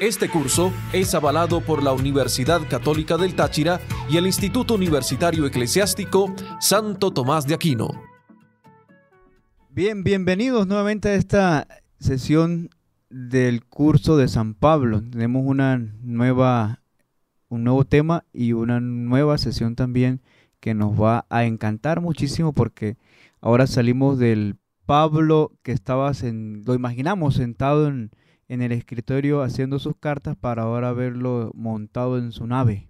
este curso es avalado por la Universidad Católica del Táchira y el Instituto Universitario Eclesiástico Santo Tomás de Aquino. Bien, bienvenidos nuevamente a esta sesión del curso de San Pablo. Tenemos una nueva, un nuevo tema y una nueva sesión también que nos va a encantar muchísimo porque ahora salimos del Pablo que estaba, en, lo imaginamos sentado en, en el escritorio haciendo sus cartas para ahora verlo montado en su nave,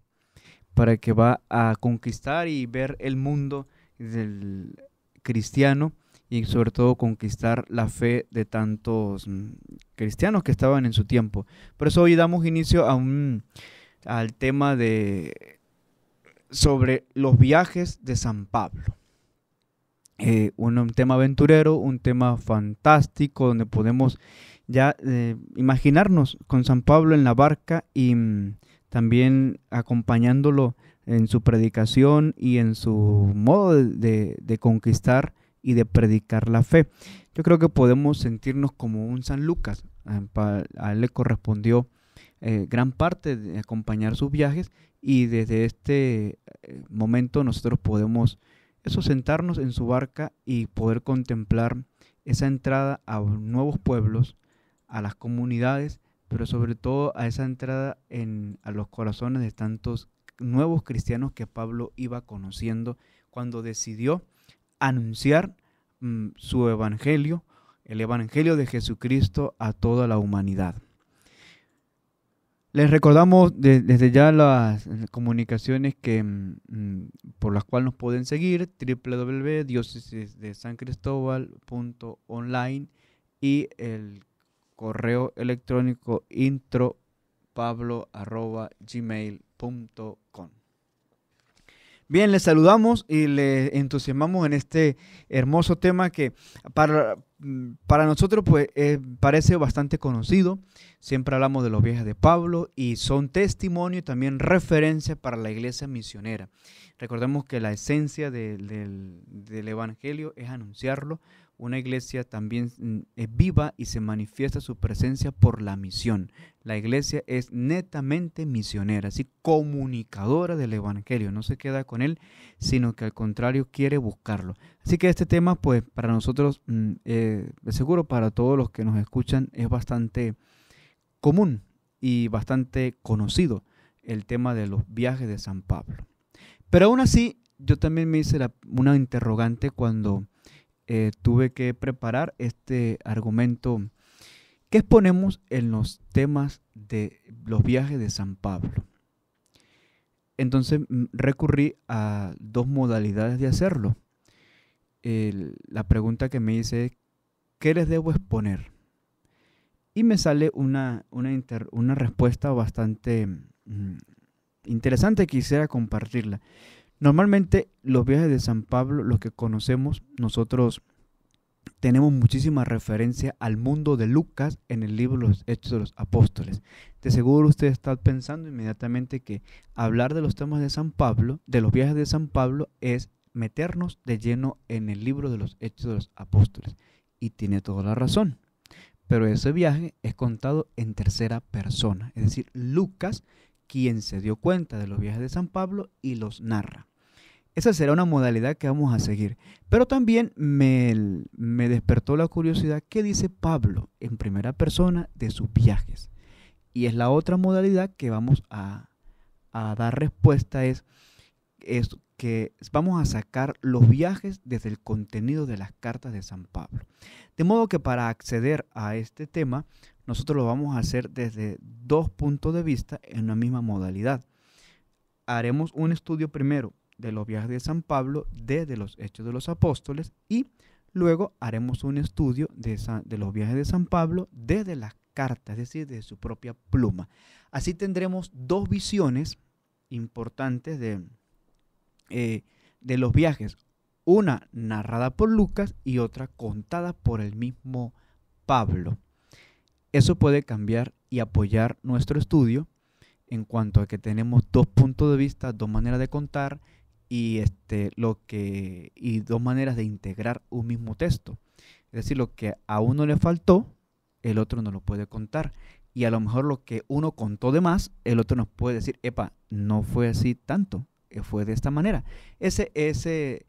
para que va a conquistar y ver el mundo del cristiano y sobre todo conquistar la fe de tantos mm, cristianos que estaban en su tiempo. Por eso hoy damos inicio a un, al tema de sobre los viajes de San Pablo. Eh, un, tema aventurero, un tema fantástico donde podemos ya eh, imaginarnos con San Pablo en la barca y mm, también acompañándolo en su predicación y en su modo de, conquistar y de predicar la fe. Yo creo que podemos sentirnos como un San Lucas. Eh, a él le correspondió eh, gran parte de acompañar sus viajes y desde este momento nosotros podemos eso, sentarnos en su barca y poder contemplar esa entrada a nuevos pueblos, a las comunidades, pero sobre todo a esa entrada en, a los corazones de tantos nuevos cristianos que Pablo iba conociendo cuando decidió anunciar mm, su evangelio, el evangelio de Jesucristo a toda la humanidad. Les recordamos desde ya las comunicaciones que, mm, por las cuales nos pueden seguir, www.diócesisdesancristóbal.online y el correo electrónico intropablo.gmail.com Bien, les saludamos y les entusiasmamos en este hermoso tema que para, para nosotros pues, eh, parece bastante conocido. Siempre hablamos de los viajes de Pablo y son testimonio y también referencia para la iglesia misionera. Recordemos que la esencia del, del Evangelio es anunciarlo una iglesia también mm, es eh, viva y se manifiesta su presencia por la misión. La iglesia es netamente misionera, así comunicadora del Evangelio, no se queda con él, sino que al contrario quiere buscarlo. Así que este tema, pues para nosotros, mm, eh, de seguro para todos los que nos escuchan, es bastante común y bastante conocido el tema de los viajes de San Pablo. Pero aún así, yo también me hice una interrogante cuando eh, tuve que preparar este argumento que exponemos en los temas de los viajes de San Pablo. Entonces mm, recurrí a dos modalidades de hacerlo. la pregunta que me hice es, ¿qué les debo exponer? Y me sale una, una, respuesta bastante mm, interesante, quisiera compartirla. Normalmente los viajes de San Pablo, los que conocemos nosotros, tenemos muchísima referencia al mundo de Lucas en el libro Los Hechos de los Apóstoles. De seguro usted está pensando inmediatamente que hablar de los temas de San Pablo, de los viajes de San Pablo, es meternos de lleno en el libro de los Hechos de los Apóstoles. Y tiene toda la razón. Pero ese viaje es contado en tercera persona, es decir, Lucas, quien se dio cuenta de los viajes de San Pablo y los narra. Esa será una modalidad que vamos a seguir. Pero también me, despertó la curiosidad qué dice Pablo en primera persona de sus viajes. Y es la otra modalidad que vamos a, dar respuesta es, es que vamos a sacar los viajes desde el contenido de las cartas de San Pablo. De modo que para acceder a este tema, nosotros lo vamos a hacer desde dos puntos de vista en una misma modalidad. Haremos un estudio primero de los viajes de San Pablo, desde los Hechos de los Apóstoles y luego haremos un estudio de, de los viajes de San Pablo desde las cartas, es decir, de su propia pluma. Así tendremos dos visiones importantes de, eh, de los viajes, una narrada por Lucas y otra contada por el mismo Pablo. Eso puede cambiar y apoyar nuestro estudio en cuanto a que tenemos dos puntos de vista, dos maneras de contar y, este, lo que, dos maneras de integrar un mismo texto. Es decir, lo que a uno le faltó, el otro no lo puede contar. Y a lo mejor lo que uno contó de más, el otro nos puede decir, epa, no fue así tanto, eh, fue de esta manera. Ese, ese,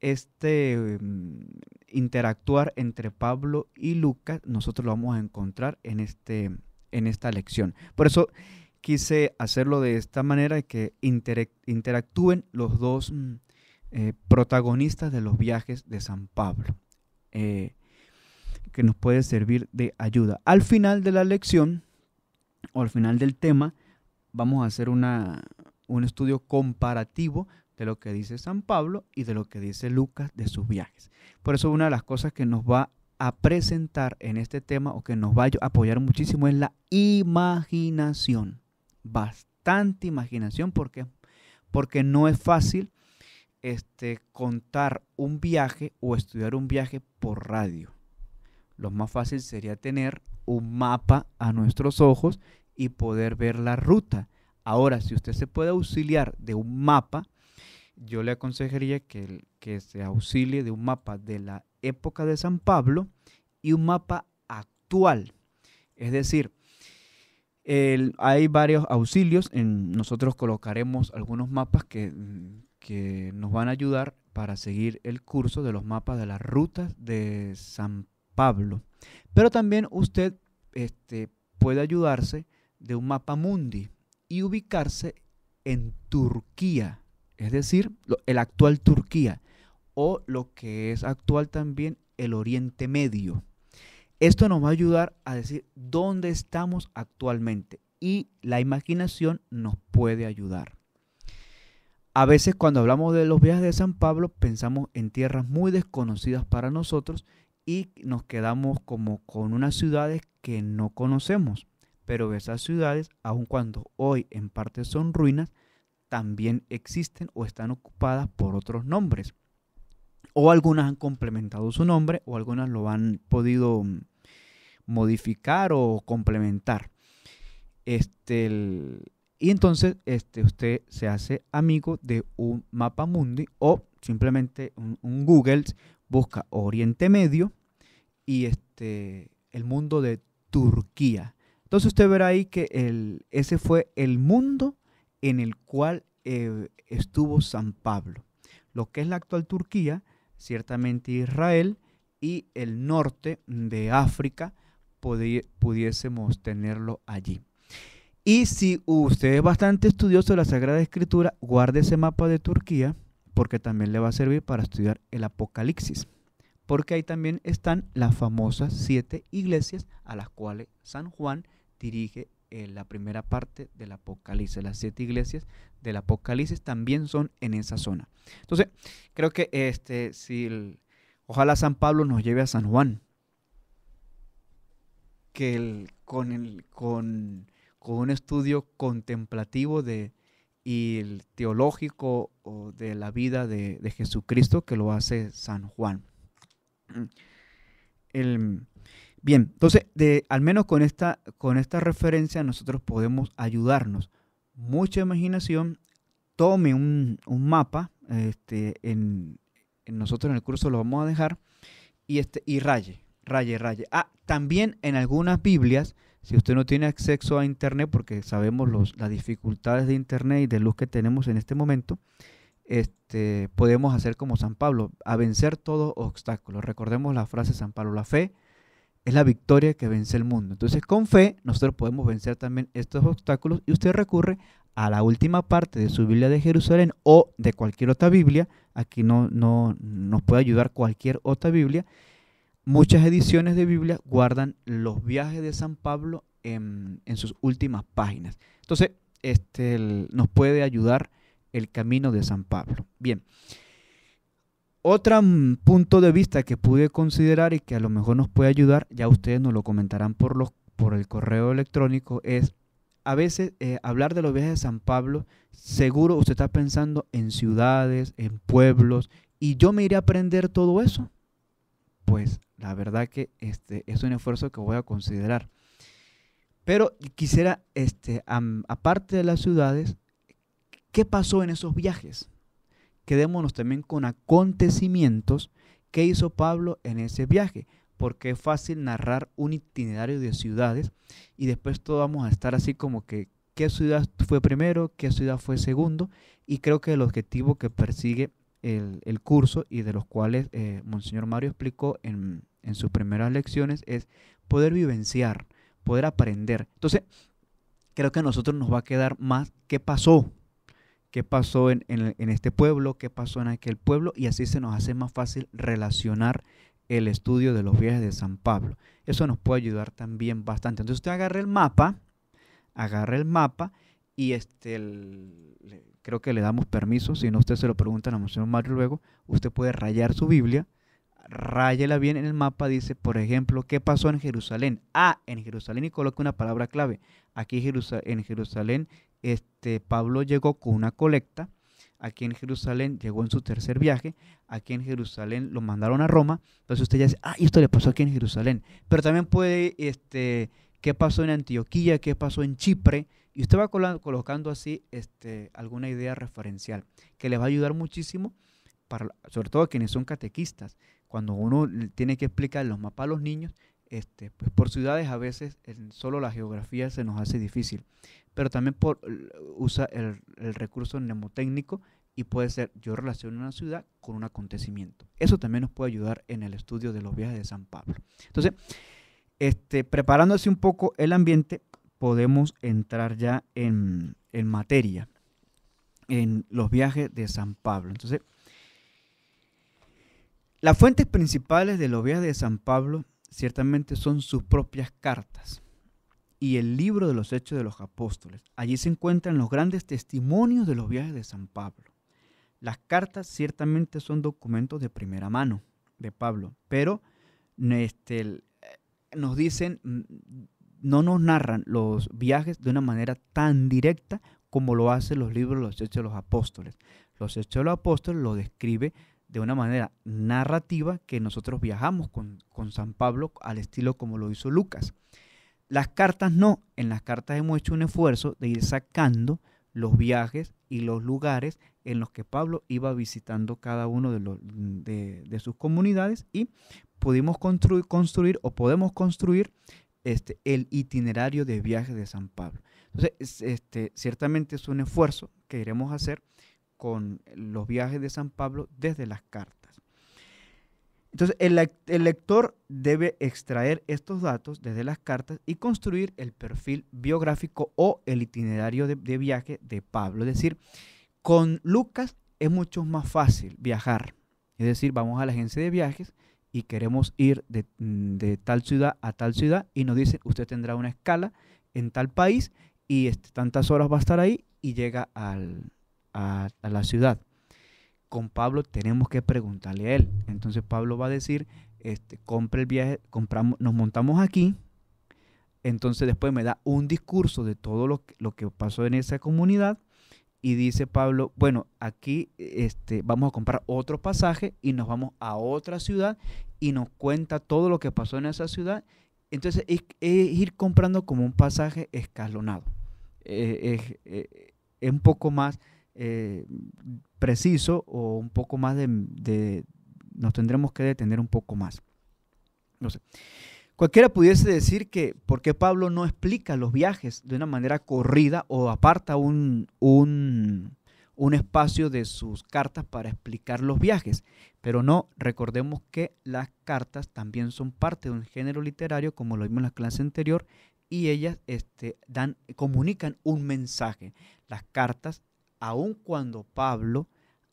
este mm, interactuar entre Pablo y Lucas, nosotros lo vamos a encontrar en, este, en esta lección. Por eso quise hacerlo de esta manera que interactúen los dos mm. eh, protagonistas de los viajes de San Pablo, eh, que nos puede servir de ayuda. Al final de la lección, o al final del tema, vamos a hacer un estudio comparativo de lo que dice San Pablo y de lo que dice Lucas de sus viajes. Por eso una de las cosas que nos va a presentar en este tema o que nos va a apoyar muchísimo es la imaginación bastante imaginación porque, porque no es fácil este, contar un viaje o estudiar un viaje por radio. Lo más fácil sería tener un mapa a nuestros ojos y poder ver la ruta. Ahora, si usted se puede auxiliar de un mapa, yo le aconsejaría que, que se auxilie de un mapa de la época de San Pablo y un mapa actual. Es decir, hay varios auxilios. En, nosotros colocaremos algunos mapas mm, que, nos van a ayudar para seguir el curso de los mapas de las rutas de San Pablo. Pero también usted este, puede ayudarse de un mapa mundi y ubicarse en Turquía, es decir, el actual Turquía o lo que es actual también el Oriente Medio. Esto nos va a ayudar a decir dónde estamos actualmente y la imaginación nos puede ayudar. A veces cuando hablamos de los viajes de San Pablo pensamos en tierras muy desconocidas para nosotros y nos quedamos como con unas ciudades que no conocemos. Pero esas ciudades, aun cuando hoy en parte son ruinas, también existen o están ocupadas por otros nombres. O algunas han complementado su nombre o algunas lo han podido mm, modificar o complementar. Este, y entonces este, usted se hace amigo de un mapa mundi o simplemente un, Google busca Oriente Medio y este, el mundo de Turquía. Entonces usted verá ahí que el, ese fue el mundo en el cual eh, estuvo San Pablo. Lo que es la actual Turquía, ciertamente Israel y el norte de África, pudiésemos tenerlo allí. Y si usted es bastante estudioso de la Sagrada Escritura, guarde ese mapa de Turquía porque también le va a servir para estudiar el Apocalipsis, porque ahí también están las famosas siete iglesias a las cuales San Juan dirige eh, la primera parte del Apocalipsis. Las siete iglesias del Apocalipsis también son en esa zona. Entonces, creo que este, si ojalá San Pablo nos lleve a San Juan, que con, con, un estudio contemplativo de, y el teológico o de la vida de, Jesucristo que lo hace San Juan. bien, entonces, al menos con esta, con esta referencia nosotros podemos ayudarnos. Mucha imaginación, tome un, mapa, este, en, nosotros en el curso lo vamos a dejar, y, este, y raye, raye, raye. Ah, también en algunas Biblias, si usted no tiene acceso a Internet, porque sabemos las dificultades de Internet y de luz que tenemos en este momento, este, podemos hacer como San Pablo, a vencer todo obstáculos Recordemos la frase de San Pablo, la fe es la victoria que vence el mundo. Entonces, con fe, nosotros podemos vencer también estos obstáculos y usted recurre a la última parte de su Biblia de Jerusalén o de cualquier otra Biblia. Aquí no, no nos puede ayudar cualquier otra Biblia Muchas ediciones de Biblia guardan los viajes de San Pablo en, sus últimas páginas. Entonces, este, nos puede ayudar el camino de San Pablo. Bien, otro punto de vista que pude considerar y que a lo mejor nos puede ayudar, ya ustedes nos lo comentarán por, los, por el correo electrónico, es a veces eh, hablar de los viajes de San Pablo, seguro usted está pensando en ciudades, en pueblos, y yo me iré a aprender todo eso pues la verdad que este, es un esfuerzo que voy a considerar. Pero quisiera, este, aparte de las ciudades, ¿qué pasó en esos viajes? Quedémonos también con acontecimientos que hizo Pablo en ese viaje, porque es fácil narrar un itinerario de ciudades y después todos vamos a estar así como que qué ciudad fue primero, qué ciudad fue segundo, y creo que el objetivo que persigue el, curso y de los cuales eh, Monseñor Mario explicó en, sus primeras lecciones es poder vivenciar, poder aprender. Entonces, creo que a nosotros nos va a quedar más qué pasó, qué pasó en, en, este pueblo, qué pasó en aquel pueblo, y así se nos hace más fácil relacionar el estudio de los viajes de San Pablo. Eso nos puede ayudar también bastante. Entonces usted agarra el mapa, agarra el mapa y este, creo que le damos permiso, si no usted se lo pregunta a la Mario luego, usted puede rayar su Biblia, ráyela bien en el mapa, dice, por ejemplo, ¿qué pasó en Jerusalén? Ah, en Jerusalén y coloque una palabra clave. Aquí en Jerusalén, este, Pablo llegó con una colecta, aquí en Jerusalén llegó en su tercer viaje, aquí en Jerusalén lo mandaron a Roma, entonces usted ya dice, ah, esto le pasó aquí en Jerusalén. Pero también puede, este, ¿qué pasó en Antioquía? ¿Qué pasó en Chipre? Y usted va colocando así este, alguna idea referencial que le va a ayudar muchísimo, para, sobre todo a quienes son catequistas. Cuando uno tiene que explicar los mapas a los niños, este, pues por ciudades a veces solo la geografía se nos hace difícil, pero también usa el, recurso mnemotécnico y puede ser yo relaciono una ciudad con un acontecimiento. Eso también nos puede ayudar en el estudio de los viajes de San Pablo. Entonces, este, preparándose un poco el ambiente, podemos entrar ya en, en materia, en los viajes de San Pablo. Entonces, las fuentes principales de los viajes de San Pablo ciertamente son sus propias cartas y el libro de los Hechos de los Apóstoles. Allí se encuentran los grandes testimonios de los viajes de San Pablo. Las cartas ciertamente son documentos de primera mano de Pablo, pero este, eh, nos dicen no nos narran los viajes de una manera tan directa como lo hacen los libros Los Hechos de los Apóstoles. Los Hechos de los Apóstoles lo describe de una manera narrativa que nosotros viajamos con, San Pablo al estilo como lo hizo Lucas. Las cartas no, en las cartas hemos hecho un esfuerzo de ir sacando los viajes y los lugares en los que Pablo iba visitando cada uno de, los, sus comunidades y pudimos construir, construir o podemos construir este, el itinerario de viaje de San Pablo. Entonces, este, ciertamente es un esfuerzo que iremos a hacer con los viajes de San Pablo desde las cartas. Entonces, el, lector debe extraer estos datos desde las cartas y construir el perfil biográfico o el itinerario de viaje de Pablo. Es decir, con Lucas es mucho más fácil viajar. Es decir, vamos a la agencia de viajes y queremos ir mm, de, tal ciudad a tal ciudad y nos dicen, usted tendrá una escala en tal país y tantas horas va a estar ahí y llega a, la ciudad. Con Pablo tenemos que preguntarle a él. Entonces Pablo va a decir, este, el viaje, compramos, nos montamos aquí. Entonces después me da un discurso de todo lo que pasó en esa comunidad y dice Pablo, bueno, aquí este, vamos a comprar otro pasaje y nos vamos a otra ciudad y nos cuenta todo lo que pasó en esa ciudad. Entonces es, ir comprando como un pasaje escalonado. Eh, eh, es un poco más eh, preciso o un poco más de, de, Nos tendremos que detener un poco más. No sé. Cualquiera pudiese decir que por qué Pablo no explica los viajes de una manera corrida o aparta un, un, un espacio de sus cartas para explicar los viajes. Pero no, recordemos que las cartas también son parte de un género literario, como lo vimos en la clase anterior, y ellas este, dan, comunican un mensaje. Las cartas, aun cuando Pablo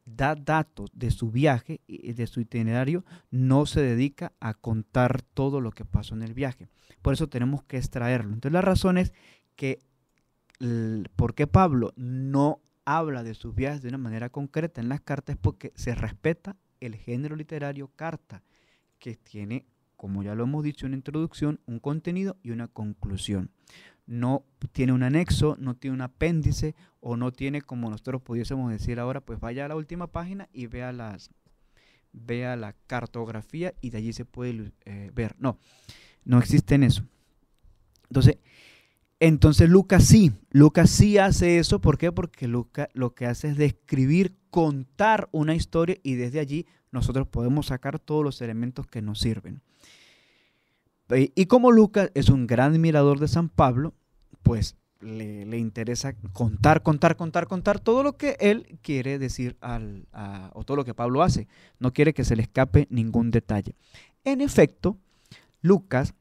da datos de su viaje, y de su itinerario, no se dedica a contar todo lo que pasó en el viaje. Por eso tenemos que extraerlo. Entonces la razón es que porque Pablo no habla de sus viajes de una manera concreta en las cartas porque se respeta el género literario carta, que tiene, como ya lo hemos dicho en la introducción, un contenido y una conclusión no tiene un anexo, no tiene un apéndice o no tiene, como nosotros pudiésemos decir ahora, pues vaya a la última página y vea, las, vea la cartografía y de allí se puede eh, ver. No, no existe en eso. Entonces, entonces Lucas sí, Lucas sí hace eso. ¿Por qué? Porque Lucas lo que hace es describir, contar una historia y desde allí nosotros podemos sacar todos los elementos que nos sirven. Y como Lucas es un gran admirador de San Pablo, pues le, interesa contar, contar, contar, contar todo lo que él quiere decir al, o todo lo que Pablo hace. No quiere que se le escape ningún detalle. En efecto, Lucas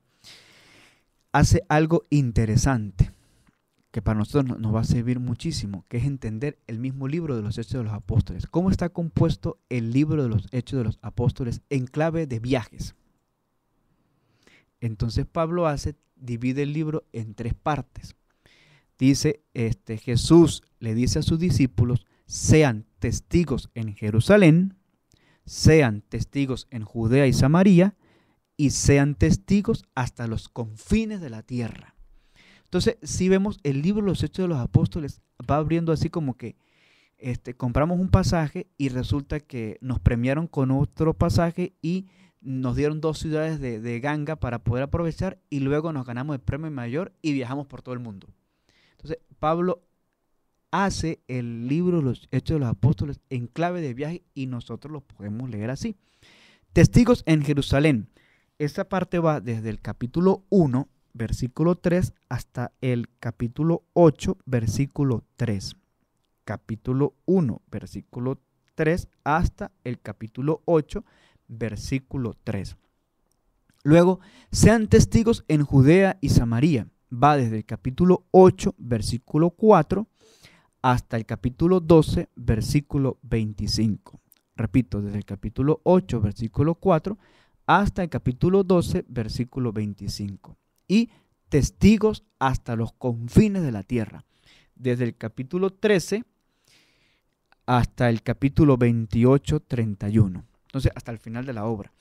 hace algo interesante que para nosotros nos va a servir muchísimo, que es entender el mismo libro de los Hechos de los Apóstoles. ¿Cómo está compuesto el libro de los Hechos de los Apóstoles en clave de viajes? Entonces Pablo hace, divide el libro en tres partes. Dice, este, Jesús le dice a sus discípulos, sean testigos en Jerusalén, sean testigos en Judea y Samaria, y sean testigos hasta los confines de la tierra. Entonces, si vemos el libro Los Hechos de los Apóstoles, va abriendo así como que este, compramos un pasaje y resulta que nos premiaron con otro pasaje y nos dieron dos ciudades de, ganga para poder aprovechar y luego nos ganamos el premio mayor y viajamos por todo el mundo. Entonces, Pablo hace el libro Los Hechos de los Apóstoles en clave de viaje y nosotros lo podemos leer así. Testigos en Jerusalén. Esta parte va desde el capítulo 1, versículo 3, hasta el capítulo 8, versículo 3. Capítulo 1, versículo 3, hasta el capítulo 8, versículo versículo 3. Luego, sean testigos en Judea y Samaria. Va desde el capítulo 8, versículo 4, hasta el capítulo 12, versículo 25. Repito, desde el capítulo 8, versículo 4, hasta el capítulo 12, versículo 25. Y testigos hasta los confines de la tierra. Desde el capítulo 13 hasta el capítulo 28, 31. Entonces, hasta el final de la obra.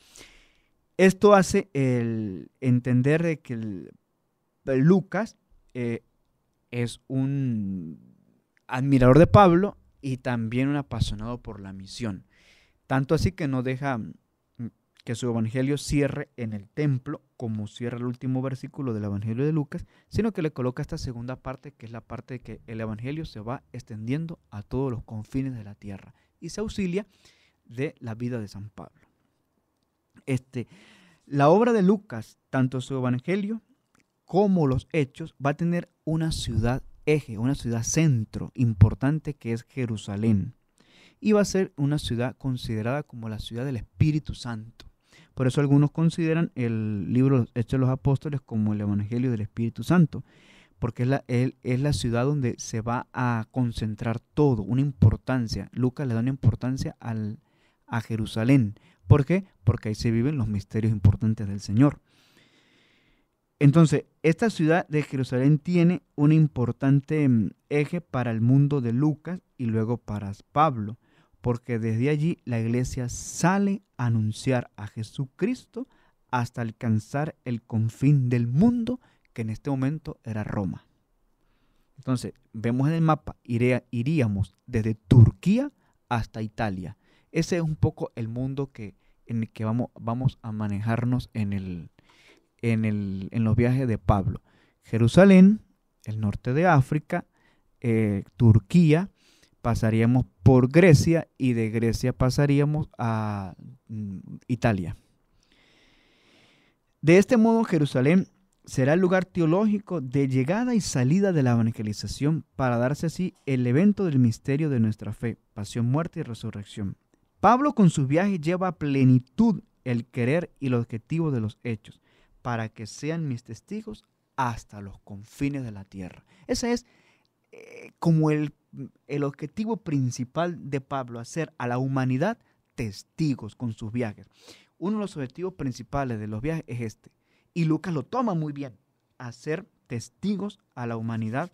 Esto hace el entender que Lucas eh, es un admirador de Pablo y también un apasionado por la misión. Tanto así que no deja mm, que su evangelio cierre en el templo, como cierra el último versículo del evangelio de Lucas, sino que le coloca esta segunda parte, que es la parte de que el evangelio se va extendiendo a todos los confines de la tierra y se auxilia de la vida de San Pablo. Este, la obra de Lucas, tanto su Evangelio como los Hechos, va a tener una ciudad eje, una ciudad centro importante que es Jerusalén. Y va a ser una ciudad considerada como la ciudad del Espíritu Santo. Por eso algunos consideran el libro Hechos de los Apóstoles como el Evangelio del Espíritu Santo, porque es la, es la ciudad donde se va a concentrar todo, una importancia. Lucas le da una importancia al, a Jerusalén. ¿Por qué? Porque ahí se viven los misterios importantes del Señor. Entonces, esta ciudad de Jerusalén tiene un importante mm, eje para el mundo de Lucas y luego para Pablo, porque desde allí la iglesia sale a anunciar a Jesucristo hasta alcanzar el confín del mundo, que en este momento era Roma. Entonces, vemos en el mapa, iríamos desde Turquía hasta Italia, ese es un poco el mundo que, en el que vamos, vamos a manejarnos en, el, en, los viajes de Pablo. Jerusalén, el norte de África, eh, Turquía, pasaríamos por Grecia y de Grecia pasaríamos a mm, Italia. De este modo, Jerusalén será el lugar teológico de llegada y salida de la evangelización para darse así el evento del misterio de nuestra fe, pasión, muerte y resurrección. Pablo con sus viajes lleva a plenitud el querer y el objetivo de los hechos, para que sean mis testigos hasta los confines de la tierra. Ese es eh, como el, el objetivo principal de Pablo, hacer a la humanidad testigos con sus viajes. Uno de los objetivos principales de los viajes es este, y Lucas lo toma muy bien, hacer testigos a la humanidad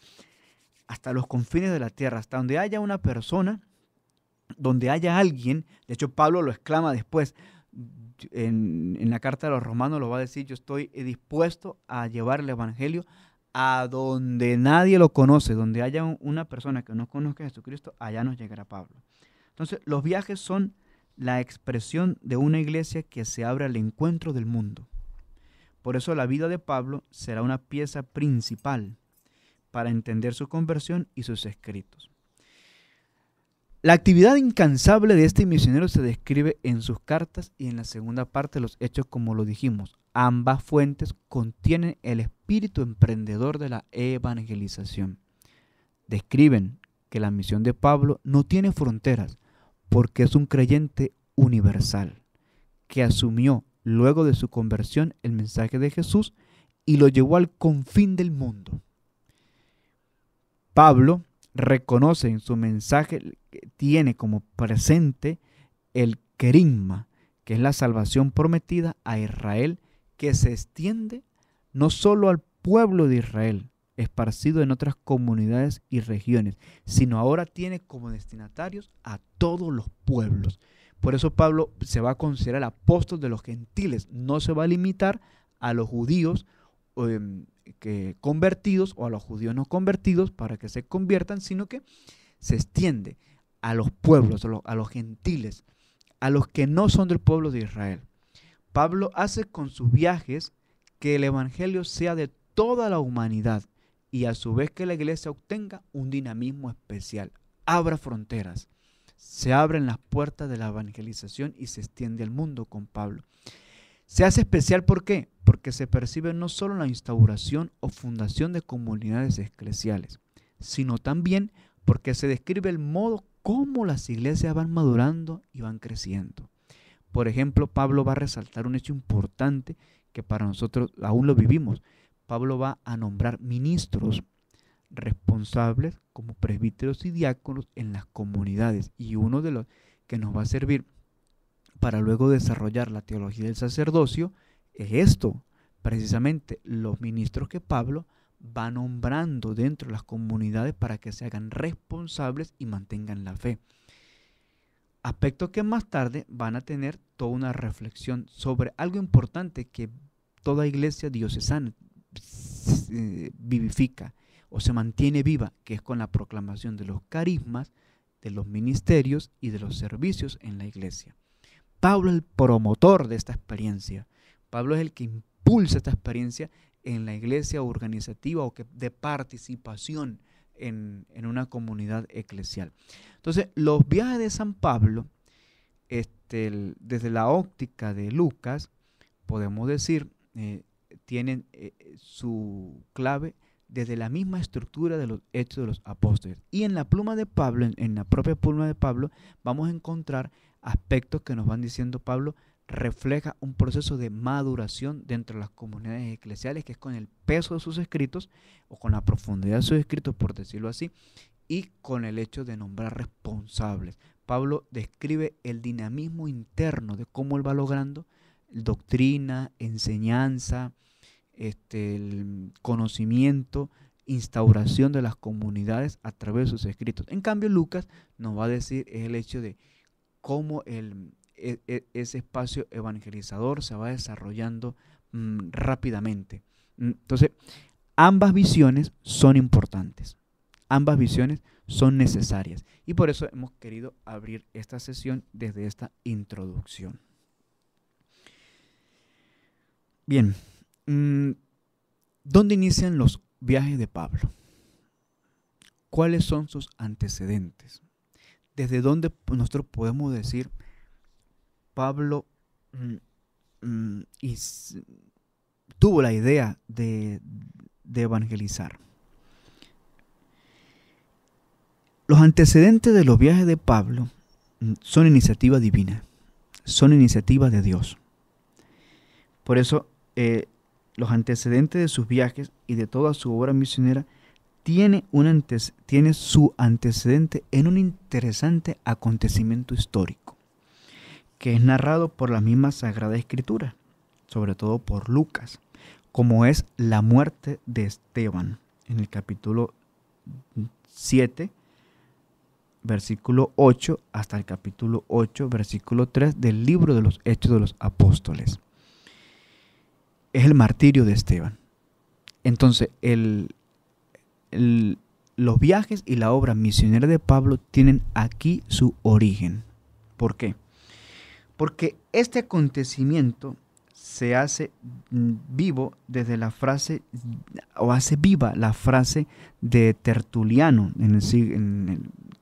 hasta los confines de la tierra, hasta donde haya una persona donde haya alguien, de hecho Pablo lo exclama después, en, la carta de los romanos lo va a decir, yo estoy dispuesto a llevar el Evangelio a donde nadie lo conoce, donde haya una persona que no conozca a Jesucristo, allá nos llegará Pablo. Entonces, los viajes son la expresión de una iglesia que se abre al encuentro del mundo. Por eso la vida de Pablo será una pieza principal para entender su conversión y sus escritos. La actividad incansable de este misionero se describe en sus cartas y en la segunda parte de los hechos como lo dijimos. Ambas fuentes contienen el espíritu emprendedor de la evangelización. Describen que la misión de Pablo no tiene fronteras porque es un creyente universal que asumió luego de su conversión el mensaje de Jesús y lo llevó al confín del mundo. Pablo reconoce en su mensaje tiene como presente el querigma, que es la salvación prometida a Israel, que se extiende no solo al pueblo de Israel, esparcido en otras comunidades y regiones, sino ahora tiene como destinatarios a todos los pueblos. Por eso Pablo se va a considerar apóstol de los gentiles, no se va a limitar a los judíos em, que convertidos o a los judíos no convertidos para que se conviertan, sino que se extiende a los pueblos, a los, gentiles, a los que no son del pueblo de Israel. Pablo hace con sus viajes que el Evangelio sea de toda la humanidad y a su vez que la iglesia obtenga un dinamismo especial, abra fronteras, se abren las puertas de la evangelización y se extiende al mundo con Pablo. Se hace especial ¿por qué? Porque se percibe no solo la instauración o fundación de comunidades eclesiales, sino también porque se describe el modo cómo las iglesias van madurando y van creciendo. Por ejemplo, Pablo va a resaltar un hecho importante que para nosotros aún lo vivimos. Pablo va a nombrar ministros responsables como presbíteros y diáconos en las comunidades y uno de los que nos va a servir para luego desarrollar la teología del sacerdocio es esto, precisamente los ministros que Pablo va nombrando dentro de las comunidades para que se hagan responsables y mantengan la fe. aspecto que más tarde van a tener toda una reflexión sobre algo importante que toda iglesia diocesana eh, vivifica o se mantiene viva, que es con la proclamación de los carismas, de los ministerios y de los servicios en la iglesia. Pablo es el promotor de esta experiencia. Pablo es el que impulsa esta experiencia en la iglesia organizativa o que de participación en, una comunidad eclesial. Entonces, los viajes de San Pablo, este, desde la óptica de Lucas, podemos decir, eh, tienen eh, su clave desde la misma estructura de los hechos de los apóstoles. Y en la pluma de Pablo, en, en la propia pluma de Pablo, vamos a encontrar aspectos que nos van diciendo Pablo refleja un proceso de maduración dentro de las comunidades eclesiales, que es con el peso de sus escritos, o con la profundidad de sus escritos, por decirlo así, y con el hecho de nombrar responsables. Pablo describe el dinamismo interno de cómo él va logrando doctrina, enseñanza, este, conocimiento, instauración de las comunidades a través de sus escritos. En cambio, Lucas nos va a decir el hecho de cómo el, e, e, ese espacio evangelizador se va desarrollando mm, rápidamente. Mm, entonces, ambas visiones son importantes. Ambas visiones son necesarias. Y por eso hemos querido abrir esta sesión desde esta introducción. Bien, mm, ¿dónde inician los viajes de Pablo? ¿Cuáles son sus antecedentes? ¿Desde dónde nosotros podemos decir Pablo mm, mm, tuvo la idea de, evangelizar. Los antecedentes de los viajes de Pablo mm, son iniciativa divina, son iniciativas de Dios. Por eso, eh, los antecedentes de sus viajes y de toda su obra misionera tiene, un tiene su antecedente en un interesante acontecimiento histórico que es narrado por la misma Sagrada Escritura, sobre todo por Lucas, como es la muerte de Esteban en el capítulo 7, versículo 8 hasta el capítulo 8, versículo 3 del libro de los Hechos de los Apóstoles. Es el martirio de Esteban. Entonces, los viajes y la obra misionera de Pablo tienen aquí su origen. ¿Por qué? porque este acontecimiento se hace mm, vivo desde la frase, o hace viva la frase de Tertuliano en el,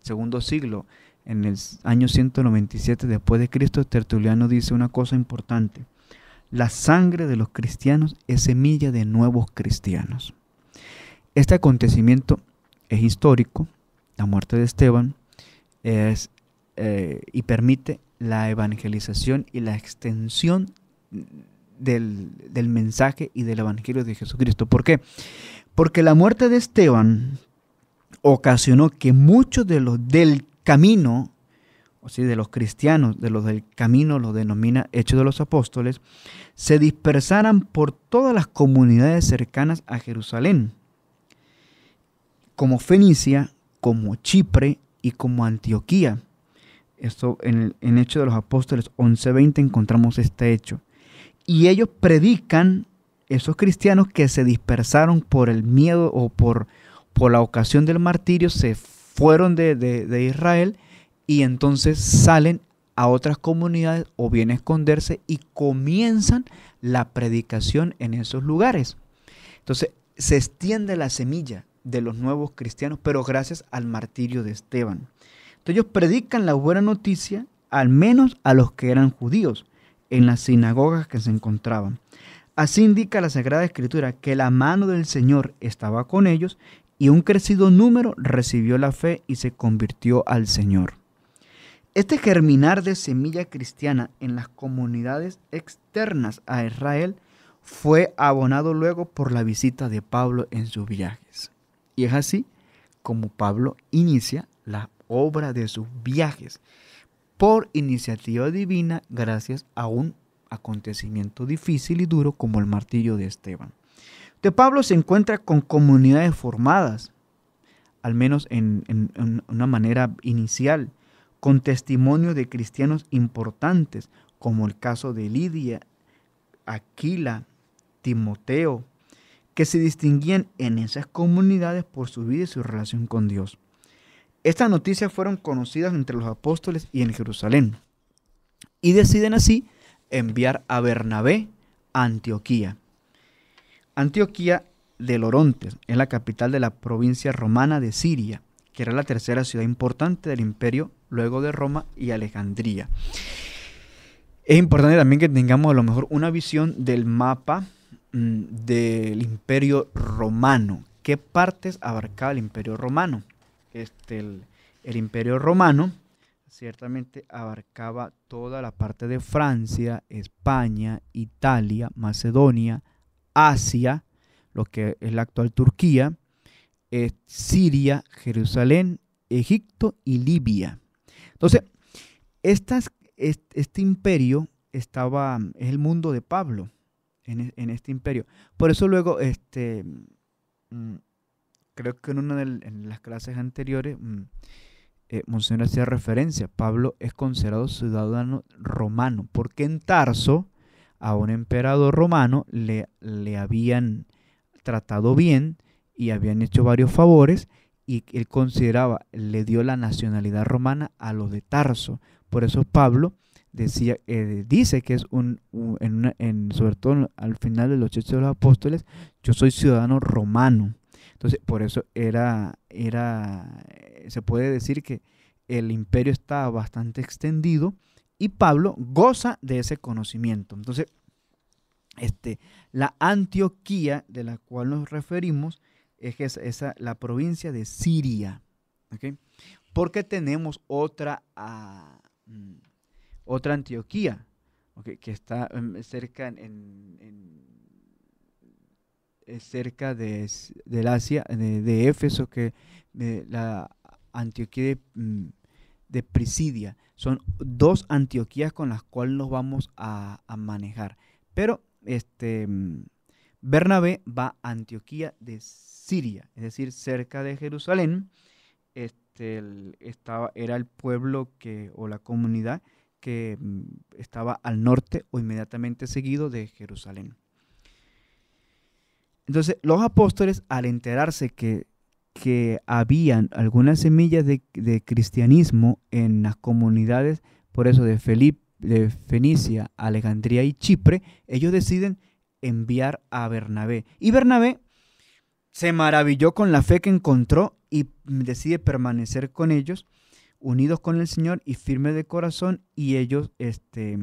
segundo siglo, en el año 197 después de Cristo, Tertuliano dice una cosa importante. La sangre de los cristianos es semilla de nuevos cristianos. Este acontecimiento es histórico, la muerte de Esteban, es, eh, y permite la evangelización y la extensión del, mensaje y del Evangelio de Jesucristo. ¿Por qué? Porque la muerte de Esteban ocasionó que muchos de los del camino, o sea, de los cristianos, de los del camino, lo denomina Hechos de los Apóstoles, se dispersaran por todas las comunidades cercanas a Jerusalén, como Fenicia, como Chipre y como Antioquía esto en, el Hechos de los Apóstoles 11:20 encontramos este hecho. Y ellos predican, esos cristianos que se dispersaron por el miedo o por, por la ocasión del martirio, se fueron de, Israel y entonces salen a otras comunidades o bien a esconderse y comienzan la predicación en esos lugares. Entonces se extiende la semilla de los nuevos cristianos, pero gracias al martirio de Esteban ellos predican la buena noticia, al menos a los que eran judíos, en las sinagogas que se encontraban. Así indica la Sagrada Escritura que la mano del Señor estaba con ellos y un crecido número recibió la fe y se convirtió al Señor. Este germinar de semilla cristiana en las comunidades externas a Israel fue abonado luego por la visita de Pablo en sus viajes. Y es así como Pablo inicia la obra de sus viajes, por iniciativa divina gracias a un acontecimiento difícil y duro como el martillo de Esteban. De Pablo se encuentra con comunidades formadas, al menos en, una manera inicial, con testimonio de cristianos importantes, como el caso de Lidia, Aquila, Timoteo, que se distinguían en esas comunidades por su vida y su relación con Dios. Estas noticias fueron conocidas entre los apóstoles y en Jerusalén, y deciden así enviar a Bernabé a Antioquía. Antioquía de Lorontes es la capital de la provincia romana de Siria, que era la tercera ciudad importante del imperio luego de Roma y Alejandría. Es importante también que tengamos a lo mejor una visión del mapa mm, del imperio romano. ¿Qué partes abarcaba el imperio romano? este, el, imperio romano ciertamente abarcaba toda la parte de Francia, España, Italia, Macedonia, Asia, lo que es la actual Turquía, eh, Siria, Jerusalén, Egipto y Libia. Entonces, este, este, imperio estaba, es el mundo de Pablo en, e-, en este imperio. Por eso luego, este, mm, creo que en una de las clases anteriores, mm, eh, Monseñor hacía referencia, Pablo es considerado ciudadano romano, porque en Tarso a un emperador romano le, le habían tratado bien y habían hecho varios favores y él consideraba, le dio la nacionalidad romana a los de Tarso. Por eso Pablo decía, eh, dice que es un, en en, sobre todo al final de los Hechos de los Apóstoles, yo soy ciudadano romano. Entonces, por eso era, era, eh, se puede decir que el imperio estaba bastante extendido y Pablo goza de ese conocimiento. Entonces, este, la Antioquía de la cual nos referimos es, esa, la provincia de Siria. ¿Por Porque tenemos otra, ah, mm, otra Antioquía que está em, cerca en cerca de, del Asia, de, Éfeso, que de la Antioquía mm, de, Prisidia. Son dos Antioquías con las cuales nos vamos a, manejar. Pero este, mm, Bernabé va a Antioquía de Siria, es decir, cerca de Jerusalén. Este, estaba, era el pueblo que, o la comunidad que mm, estaba al norte o inmediatamente seguido de Jerusalén. Entonces los apóstoles, al enterarse que, que habían algunas semillas de, cristianismo en las comunidades, por eso de, Felipe, de Fenicia, Alejandría y Chipre, ellos deciden enviar a Bernabé. Y Bernabé se maravilló con la fe que encontró y decide permanecer con ellos, unidos con el Señor y firme de corazón, y ellos, este,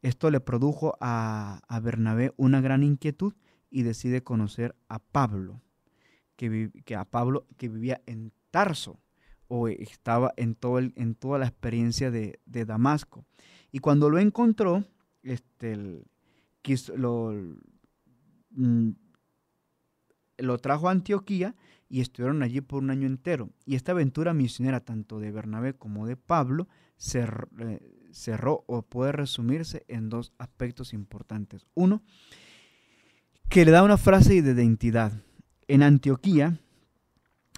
esto le produjo a, a Bernabé una gran inquietud y decide conocer a Pablo, que, vivía en Tarso o estaba en, todo en toda la experiencia de, Damasco. Y cuando lo encontró, este, mm, lo, trajo a Antioquía y estuvieron allí por un año entero. Y esta aventura misionera, tanto de Bernabé como de Pablo, se eh, cerró o puede resumirse en dos aspectos importantes. Uno, que le da una frase de identidad. En Antioquía,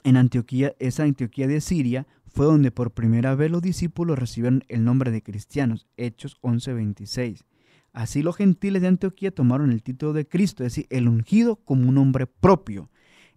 en Antioquía, esa Antioquía de Siria, fue donde por primera vez los discípulos recibieron el nombre de cristianos, Hechos 11:26. Así los gentiles de Antioquía tomaron el título de Cristo, es decir, el ungido como un nombre propio.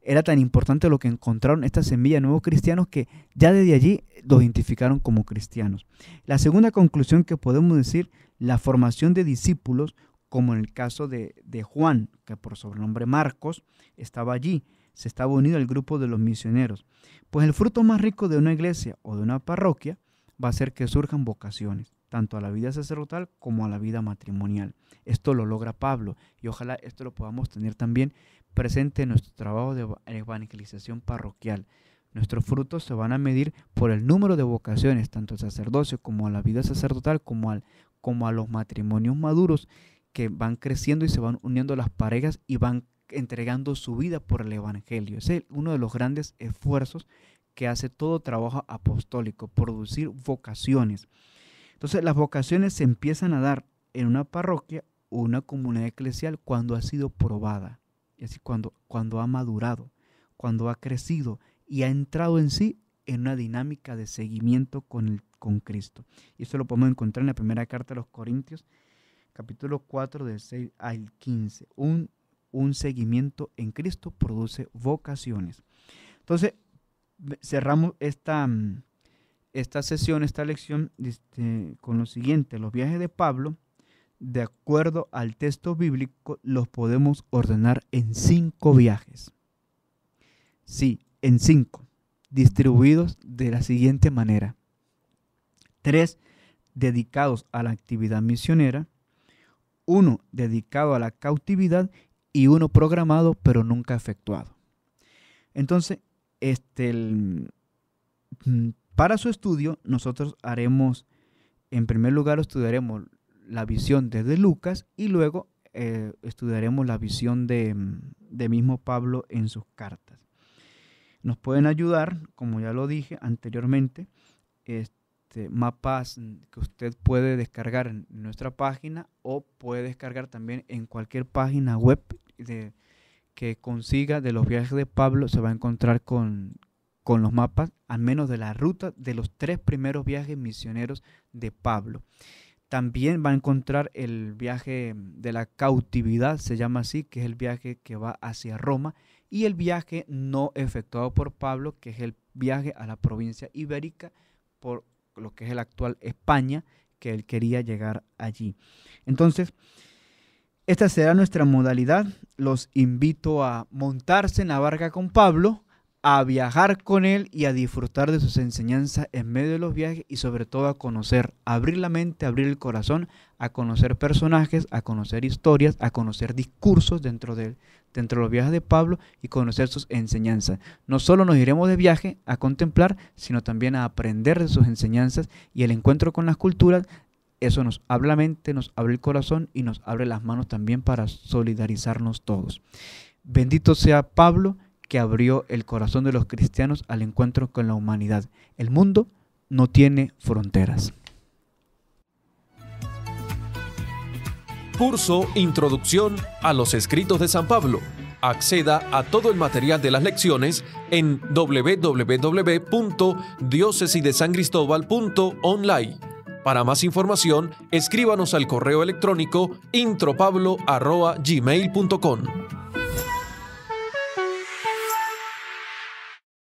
Era tan importante lo que encontraron estas semilla de nuevos cristianos que ya desde allí los identificaron como cristianos. La segunda conclusión que podemos decir, la formación de discípulos como en el caso de, de Juan, que por sobrenombre Marcos estaba allí, se estaba unido al grupo de los misioneros. Pues el fruto más rico de una iglesia o de una parroquia va a ser que surjan vocaciones, tanto a la vida sacerdotal como a la vida matrimonial. Esto lo logra Pablo y ojalá esto lo podamos tener también presente en nuestro trabajo de evangelización parroquial. Nuestros frutos se van a medir por el número de vocaciones, tanto al sacerdocio como a la vida sacerdotal, como, al, como a los matrimonios maduros que van creciendo y se van uniendo las parejas y van entregando su vida por el Evangelio. Ese es uno de los grandes esfuerzos que hace todo trabajo apostólico, producir vocaciones. Entonces las vocaciones se empiezan a dar en una parroquia o una comunidad eclesial cuando ha sido probada, es decir, cuando, cuando ha madurado, cuando ha crecido y ha entrado en sí en una dinámica de seguimiento con, con Cristo. Y eso lo podemos encontrar en la primera carta de los Corintios capítulo 4 del 6 al 15. Un, seguimiento en Cristo produce vocaciones. Entonces, cerramos esta, mm, esta sesión, esta lección este, con lo siguiente. Los viajes de Pablo, de acuerdo al texto bíblico, los podemos ordenar en cinco viajes. Sí, en cinco, distribuidos de la siguiente manera. Tres dedicados a la actividad misionera, uno dedicado a la cautividad y uno programado pero nunca efectuado. Entonces, este, mm, para su estudio, nosotros haremos, en primer lugar, estudiaremos la visión desde Lucas y luego eh, estudiaremos la visión mm, de, mismo Pablo en sus cartas. Nos pueden ayudar, como ya lo dije anteriormente, este... Este, mapas mm, que usted puede descargar en nuestra página o puede descargar también en cualquier página web que consiga de los viajes de Pablo, se va a encontrar con, con los mapas, al menos de la ruta de los tres primeros viajes misioneros de Pablo. También va a encontrar el viaje de la cautividad, se llama así, que es el viaje que va hacia Roma, y el viaje no efectuado por Pablo, que es el viaje a la provincia ibérica por lo que es el actual España, que él quería llegar allí. Entonces, esta será nuestra modalidad. Los invito a montarse en la barca con Pablo, a viajar con él y a disfrutar de sus enseñanzas en medio de los viajes y sobre todo a conocer, abrir la mente, abrir el corazón, a conocer personajes, a conocer historias, a conocer discursos dentro de, dentro de los viajes de Pablo y conocer sus enseñanzas. No solo nos iremos de viaje a contemplar, sino también a aprender de sus enseñanzas y el encuentro con las culturas. Eso nos abre la mente, nos abre el corazón y nos abre las manos también para solidarizarnos todos. Bendito sea Pablo que abrió el corazón de los cristianos al encuentro con la humanidad. El mundo no tiene fronteras. Curso Introducción a los Escritos de San Pablo. Acceda a todo el material de las lecciones en www.diócesidesangristóbal.online. Para más información, escríbanos al correo electrónico intropablo.gmail.com.